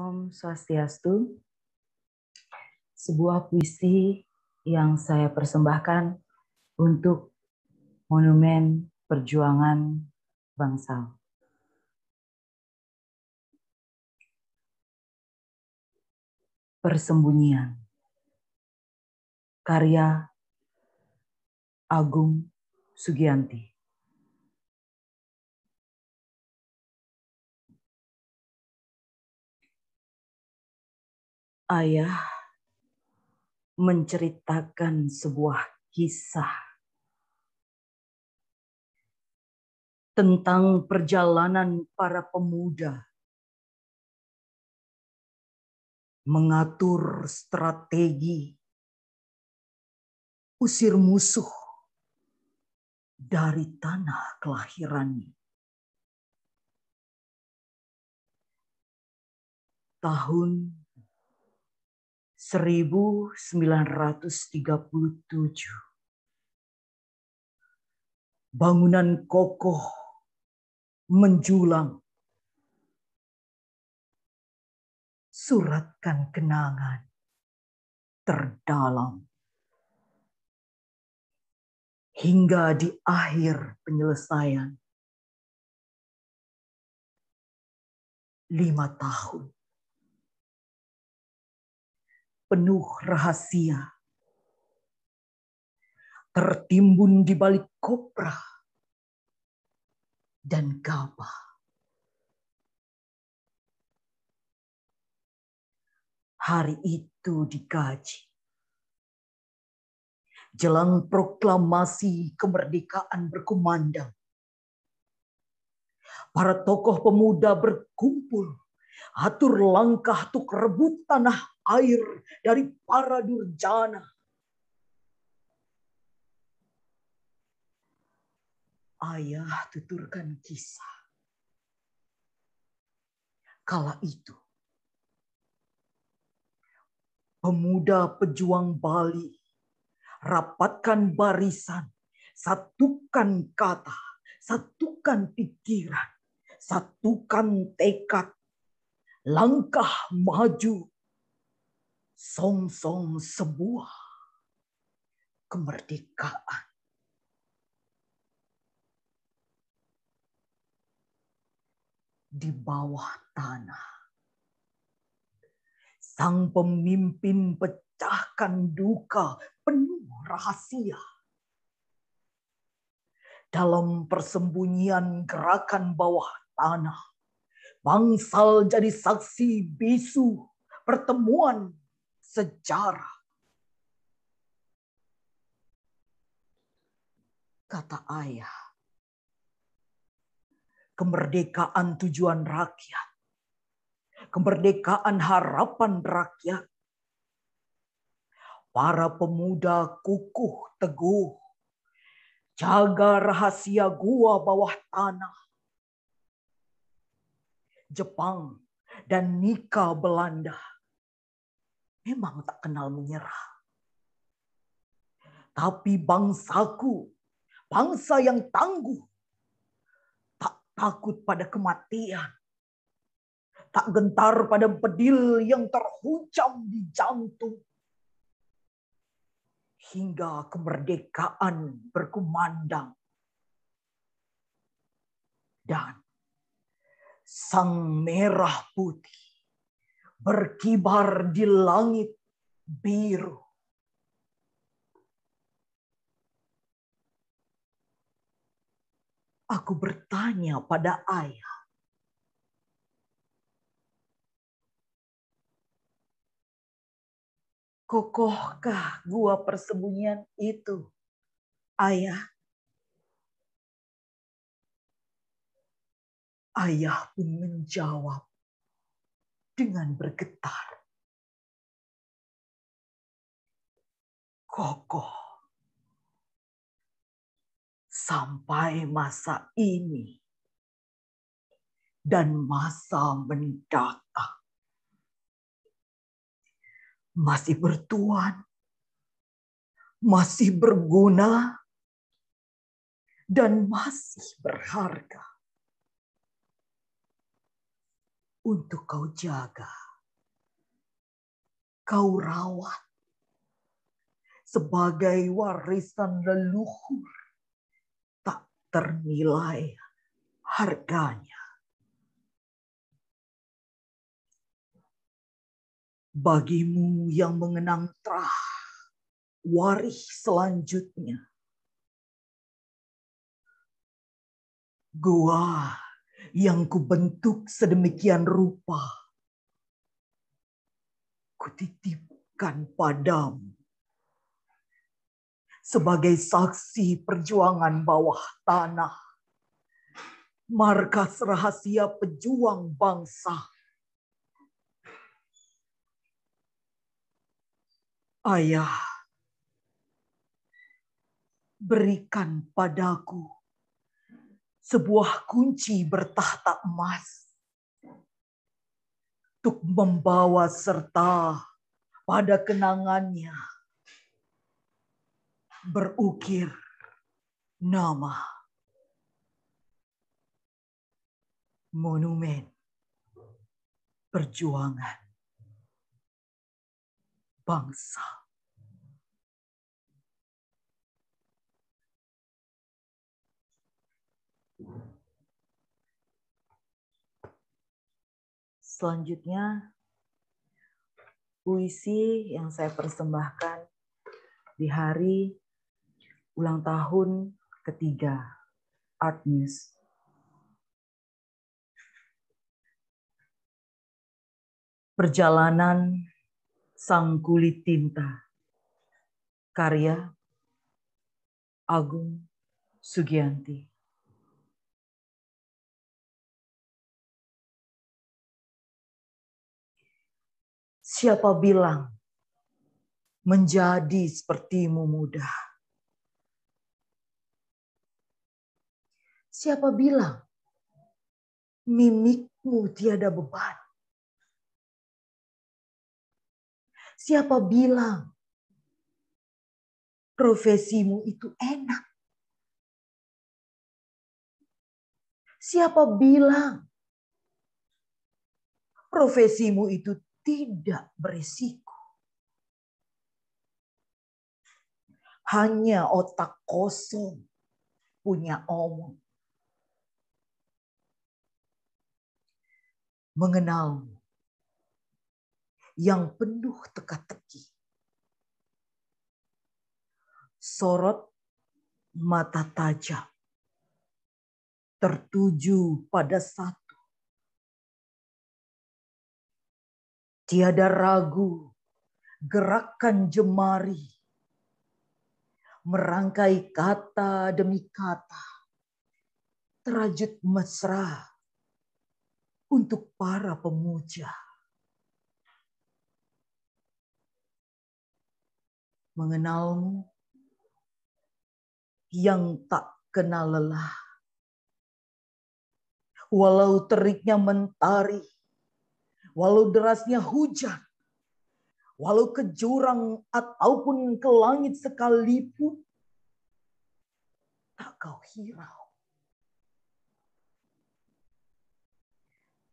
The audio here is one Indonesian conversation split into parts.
Om Swastiastu. Sebuah puisi yang saya persembahkan untuk Monumen Perjuangan Bangsa. Persembunyian. Karya Agung Sugianti. ayah menceritakan sebuah kisah tentang perjalanan para pemuda mengatur strategi usir musuh dari tanah kelahirannya. Tahun 1937. Bangunan kokoh menjulang. Suratkan kenangan terdalam. Hingga di akhir penyelesaian. Lima tahun penuh rahasia. Tertimbun di balik kopra dan gabah. Hari itu digaji jelang proklamasi kemerdekaan berkumandang. Para tokoh pemuda berkumpul, atur langkah untuk rebut tanah air dari para durjana. Ayah tuturkan kisah. Kala itu, pemuda pejuang Bali rapatkan barisan, satukan kata, satukan pikiran, satukan tekad, langkah maju songsong sebuah kemerdekaan. Di bawah tanah, sang pemimpin pecahkan duka penuh rahasia. Dalam persembunyian gerakan bawah tanah, bangsal jadi saksi bisu pertemuan sejarah. Kata ayah, kemerdekaan tujuan rakyat, kemerdekaan harapan rakyat, para pemuda kukuh teguh, jaga rahasia gua bawah tanah. Jepang dan Nika Belanda memang tak kenal menyerah. Tapi bangsaku, bangsa yang tangguh, tak takut pada kematian, tak gentar pada pedil yang terhujam di jantung. Hingga kemerdekaan berkumandang. Dan sang merah putih berkibar di langit biru. Aku bertanya pada ayah, kokohkah gua persembunyian itu, ayah? Ayah pun menjawab, dengan bergetar. Kokoh. Sampai masa ini dan masa mendatang. Masih bertuan, masih berguna, dan masih berharga. untuk kau jaga. Kau rawat sebagai warisan leluhur tak ternilai harganya. Bagimu yang mengenang terah waris selanjutnya. Gua yang kubentuk sedemikian rupa. Kutitipkan padamu sebagai saksi perjuangan bawah tanah. Markas rahasia pejuang bangsa. Ayah, berikan padaku sebuah kunci bertahta emas untuk membawa serta pada kenangannya berukir nama monumen perjuangan bangsa. Selanjutnya, puisi yang saya persembahkan di hari ulang tahun ketiga Art News. Perjalanan Sang Kulit Tinta Karya Agung Sugianti Siapa bilang menjadi sepertimu mudah? Siapa bilang mimikmu tiada beban? Siapa bilang profesimu itu enak? Siapa bilang profesimu itu tidak berisiko. Hanya otak kosong punya omong. Mengenalmu yang penuh teka-teki. Sorot mata tajam tertuju pada satu Tiada ragu, gerakan jemari, merangkai kata demi kata, terajut mesra untuk para pemuja. Mengenalmu yang tak kenal lelah. Walau teriknya mentari, walau derasnya hujan, walau ke ataupun ke langit sekalipun, tak kau hirau.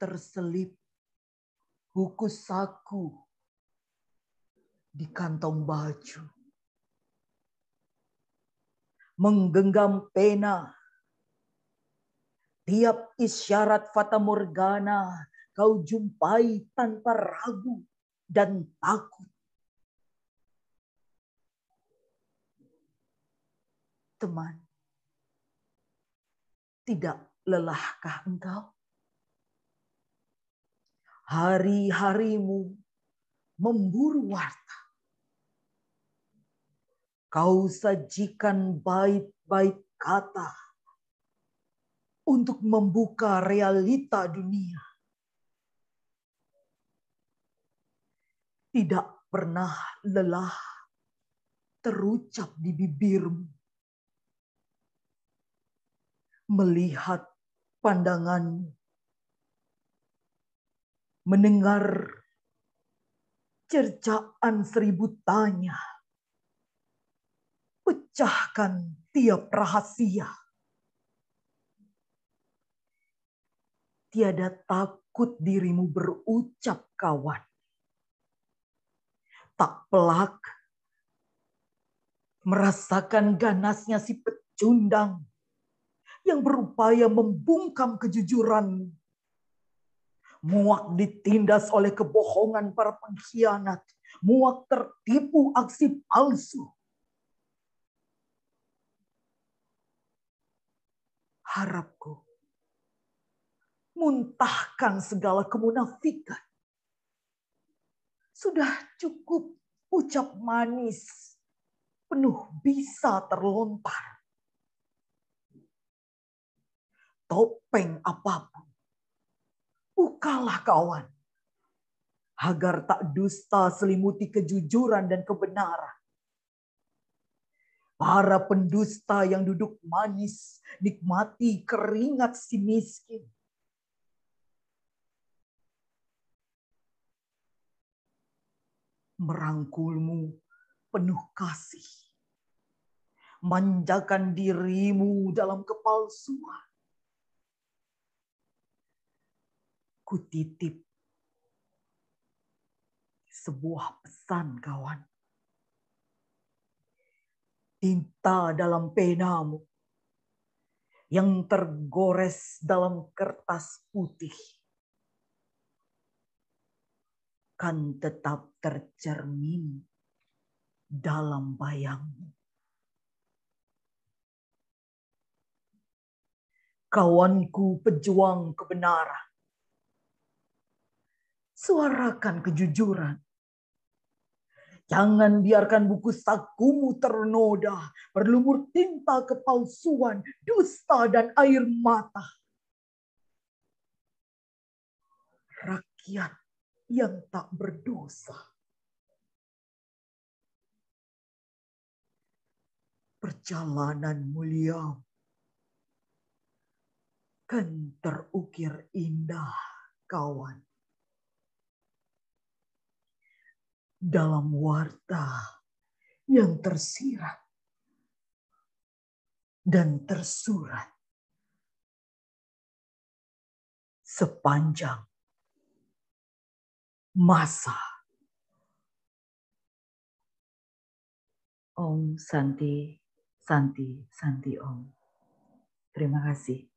Terselip buku saku di kantong baju. Menggenggam pena. Tiap isyarat Fata Morgana kau jumpai tanpa ragu dan takut. Teman, tidak lelahkah engkau? Hari-harimu memburu warta. Kau sajikan baik-baik kata untuk membuka realita dunia tidak pernah lelah terucap di bibirmu. Melihat pandanganmu, mendengar cercaan seribu tanya, pecahkan tiap rahasia. Tiada takut dirimu berucap kawan tak pelak. Merasakan ganasnya si pecundang yang berupaya membungkam kejujuran. Muak ditindas oleh kebohongan para pengkhianat. Muak tertipu aksi palsu. Harapku, muntahkan segala kemunafikan sudah cukup ucap manis, penuh bisa terlontar. Topeng apapun, bukalah kawan, agar tak dusta selimuti kejujuran dan kebenaran. Para pendusta yang duduk manis, nikmati keringat si miskin. merangkulmu penuh kasih, manjakan dirimu dalam kepalsuan. Kutitip sebuah pesan, kawan. Tinta dalam penamu yang tergores dalam kertas putih akan tetap tercermin dalam bayangmu. Kawanku pejuang kebenaran, suarakan kejujuran. Jangan biarkan buku sakumu ternoda, berlumur tinta kepalsuan, dusta dan air mata. Rakyat yang tak berdosa. Perjalanan mulia kan terukir indah, kawan. Dalam warta yang tersirat dan tersurat sepanjang masa. Om Santi, Santi, Santi Om. Terima kasih.